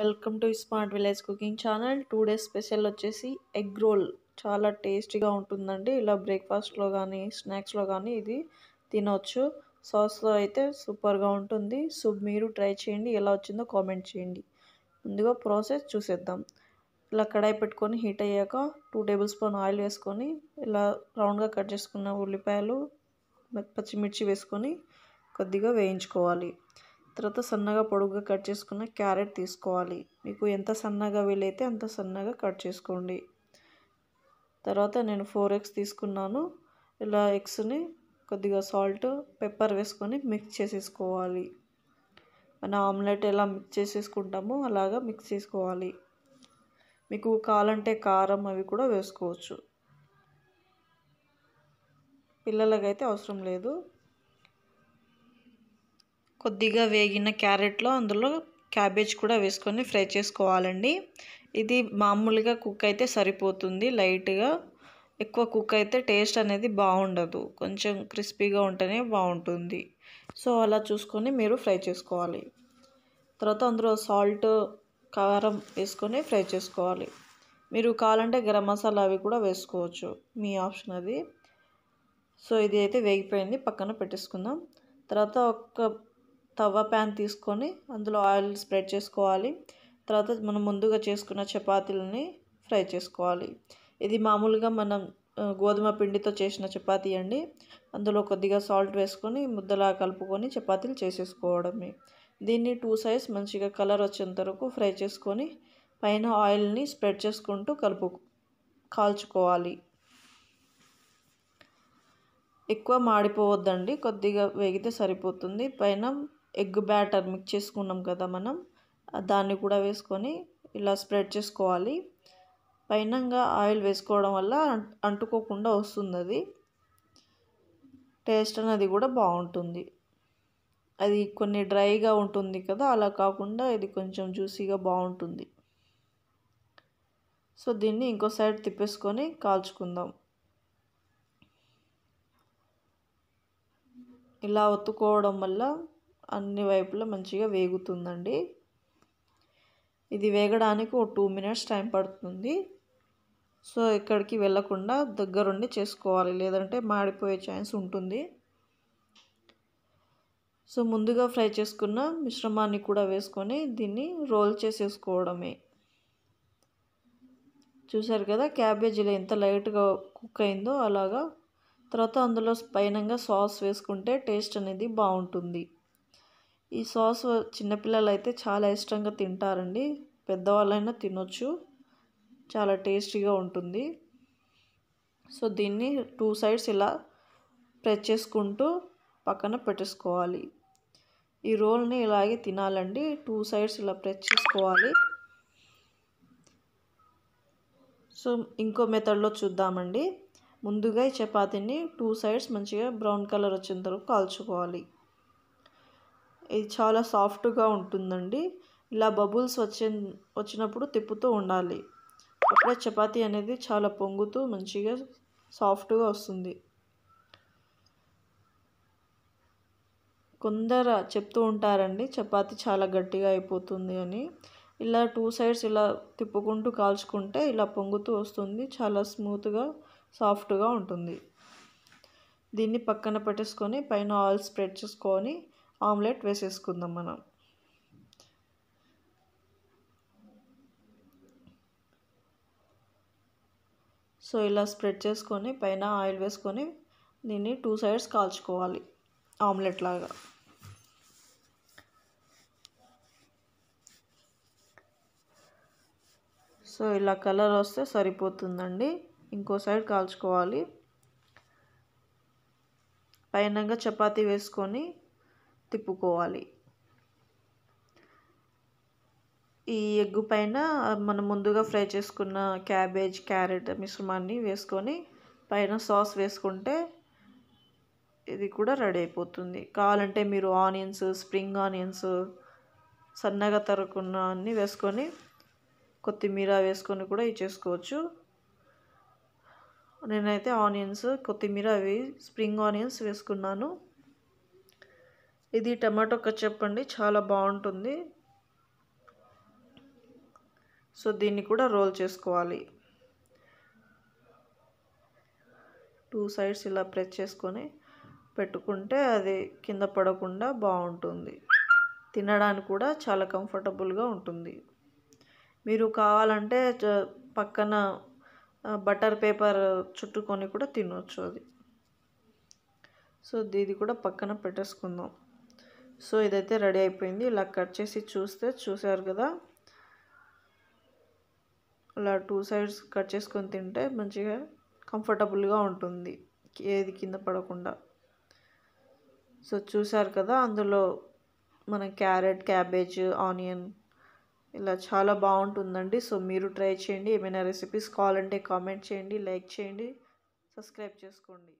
welcome to smart village cooking channel two days special వచ్చేసి egg roll చాలా టేస్టీగా ఉంటుందండి ఇలా బ్రేక్ఫాస్ట్లో కానీ స్నాక్స్లో కానీ ఇది తినవచ్చు సాస్లో అయితే సూపర్గా ఉంటుంది సో మీరు ట్రై చేయండి ఎలా వచ్చిందో కామెంట్ చేయండి ముందుగా ప్రాసెస్ చూసేద్దాం ఇలా కడాయి పెట్టుకొని హీట్ అయ్యాక టూ టేబుల్ స్పూన్ ఆయిల్ వేసుకొని ఇలా రౌండ్గా కట్ చేసుకున్న ఉల్లిపాయలు పచ్చిమిర్చి వేసుకొని కొద్దిగా వేయించుకోవాలి తర్వాత సన్నగా పొడుగుగా కట్ చేసుకున్న క్యారెట్ తీసుకోవాలి మీకు ఎంత సన్నగా వీలైతే అంత సన్నగా కట్ చేసుకోండి తర్వాత నేను ఫోర్ ఎగ్స్ తీసుకున్నాను ఇలా ఎగ్స్ని కొద్దిగా సాల్ట్ పెప్పర్ వేసుకొని మిక్స్ చేసేసుకోవాలి మన ఆమ్లెట్ ఎలా మిక్స్ చేసేసుకుంటామో అలాగా మిక్స్ చేసుకోవాలి మీకు కావాలంటే కారం అవి కూడా వేసుకోవచ్చు పిల్లలకైతే అవసరం లేదు కొద్దిగా వేగిన క్యారెట్లో అందులో క్యాబేజ్ కూడా వేసుకొని ఫ్రై చేసుకోవాలండి ఇది మామూలుగా కుక్ అయితే సరిపోతుంది లైట్గా ఎక్కువ కుక్ అయితే టేస్ట్ అనేది బాగుండదు కొంచెం క్రిస్పీగా ఉంటేనే బాగుంటుంది సో అలా చూసుకొని మీరు ఫ్రై చేసుకోవాలి తర్వాత అందులో సాల్ట్ కారం వేసుకొని ఫ్రై చేసుకోవాలి మీరు కావాలంటే గరం మసాలా అవి కూడా వేసుకోవచ్చు మీ ఆప్షన్ అది సో ఇది అయితే వేగిపోయింది పక్కన పెట్టేసుకుందాం తర్వాత ఒక తవ్వ ప్యాన్ తీసుకొని అందులో ఆయిల్ స్ప్రెడ్ చేసుకోవాలి తర్వాత మనం ముందుగా చేసుకున్న చపాతీలని ఫ్రై చేసుకోవాలి ఇది మామూలుగా మనం గోధుమ పిండితో చేసిన చపాతీ అండి అందులో కొద్దిగా సాల్ట్ వేసుకొని ముద్దలా కలుపుకొని చపాతీలు చేసేసుకోవడమే దీన్ని టూ సైజ్ మంచిగా కలర్ వచ్చేంత వరకు ఫ్రై చేసుకొని పైన ఆయిల్ని స్ప్రెడ్ చేసుకుంటూ కలుపు కాల్చుకోవాలి ఎక్కువ మాడిపోవద్దండి కొద్దిగా వేగితే సరిపోతుంది పైన ఎగ్ బ్యాటర్ మిక్స్ చేసుకున్నాం కదా మనం దాన్ని కూడా వేసుకొని ఇలా స్ప్రెడ్ చేసుకోవాలి పైనంగా ఆయిల్ వేసుకోవడం వల్ల అంటుకోకుండా వస్తుంది అది టేస్ట్ అనేది కూడా బాగుంటుంది అది కొన్ని డ్రైగా ఉంటుంది కదా అలా కాకుండా ఇది కొంచెం జ్యూసీగా బాగుంటుంది సో దీన్ని ఇంకో సైడ్ తిప్పేసుకొని కాల్చుకుందాం ఇలా ఒత్తుకోవడం వల్ల అన్ని వైపులా మంచిగా వేగుతుందండి ఇది వేగడానికి ఒక టూ మినిట్స్ టైం పడుతుంది సో ఎక్కడికి వెళ్ళకుండా దగ్గరుండి చేసుకోవాలి లేదంటే మాడిపోయే ఛాన్స్ ఉంటుంది సో ముందుగా ఫ్రై చేసుకున్న మిశ్రమాన్ని కూడా వేసుకొని దీన్ని రోల్ చేసేసుకోవడమే చూసారు కదా క్యాబేజీలో ఎంత లైట్గా కుక్ అయిందో అలాగా తర్వాత అందులో పైనంగా సాస్ వేసుకుంటే టేస్ట్ అనేది బాగుంటుంది ఈ సాస్ చిన్నపిల్లలు అయితే చాలా ఇష్టంగా తింటారండి పెద్దవాళ్ళైనా తినొచ్చు చాలా టేస్టీగా ఉంటుంది సో దీన్ని టూ సైడ్స్ ఇలా ప్రెస్ చేసుకుంటూ పక్కన పెట్టేసుకోవాలి ఈ రోల్ని ఇలాగే తినాలండి టూ సైడ్స్ ఇలా ప్రెస్ చేసుకోవాలి సో ఇంకో మెథడ్లో చూద్దామండి ముందుగా ఈ చపాతీని టూ సైడ్స్ మంచిగా బ్రౌన్ కలర్ వచ్చేంత కాల్చుకోవాలి ఇది చాలా సాఫ్ట్గా ఉంటుందండి ఇలా బబుల్స్ వచ్చే వచ్చినప్పుడు తిప్పుతూ ఉండాలి అప్పుడే చపాతీ అనేది చాలా పొంగుతూ మంచిగా సాఫ్ట్గా వస్తుంది కొందరు చెప్తూ ఉంటారండి చపాతీ చాలా గట్టిగా అయిపోతుంది అని ఇలా టూ సైడ్స్ ఇలా తిప్పుకుంటూ కాల్చుకుంటే ఇలా పొంగుతూ వస్తుంది చాలా స్మూత్గా సాఫ్ట్గా ఉంటుంది దీన్ని పక్కన పెట్టేసుకొని పైన ఆయిల్ స్ప్రెడ్ చేసుకొని ఆమ్లెట్ వేసేసుకుందాం మనం సో ఇలా స్ప్రెడ్ చేసుకొని పైన ఆయిల్ వేసుకొని దీన్ని టూ సైడ్స్ కాల్చుకోవాలి ఆమ్లెట్ లాగా సో ఇలా కలర్ వస్తే సరిపోతుందండి ఇంకో సైడ్ కాల్చుకోవాలి పైనంగా చపాతీ వేసుకొని తిప్పుకోవాలి ఈ ఎగ్గు పైన మనం ముందుగా ఫ్రై చేసుకున్న క్యాబేజ్ క్యారెట్ మిశ్రమాన్ని వేసుకొని పైన సాస్ వేసుకుంటే ఇది కూడా రెడీ అయిపోతుంది కావాలంటే మీరు ఆనియన్స్ స్ప్రింగ్ ఆనియన్స్ సన్నగా తరుకున్న అన్ని వేసుకొని కొత్తిమీర వేసుకొని కూడా ఇవి చేసుకోవచ్చు నేనైతే ఆనియన్స్ కొత్తిమీర అవి స్ప్రింగ్ ఆనియన్స్ వేసుకున్నాను ఇది టమాటో కచ్చప్ అండి చాలా బాగుంటుంది సో దీన్ని కూడా రోల్ చేసుకోవాలి టూ సైడ్స్ ఇలా ప్రెస్ చేసుకొని పెట్టుకుంటే అది కింద పడకుండా బాగుంటుంది తినడానికి కూడా చాలా కంఫర్టబుల్గా ఉంటుంది మీరు కావాలంటే పక్కన బటర్ పేపర్ చుట్టుకొని కూడా తినవచ్చు అది సో ఇది కూడా పక్కన పెట్టేసుకుందాం సో ఇదైతే రెడీ అయిపోయింది ఇలా కట్ చేసి చూస్తే చూసారు కదా అలా టూ సైడ్స్ కట్ చేసుకొని తింటే మంచిగా కంఫర్టబుల్గా ఉంటుంది ఏది కింద పడకుండా సో చూసారు కదా అందులో మన క్యారెట్ క్యాబేజ్ ఆనియన్ ఇలా చాలా బాగుంటుందండి సో మీరు ట్రై చేయండి ఏమైనా రెసిపీస్ కావాలంటే కామెంట్ చేయండి లైక్ చేయండి సబ్స్క్రైబ్ చేసుకోండి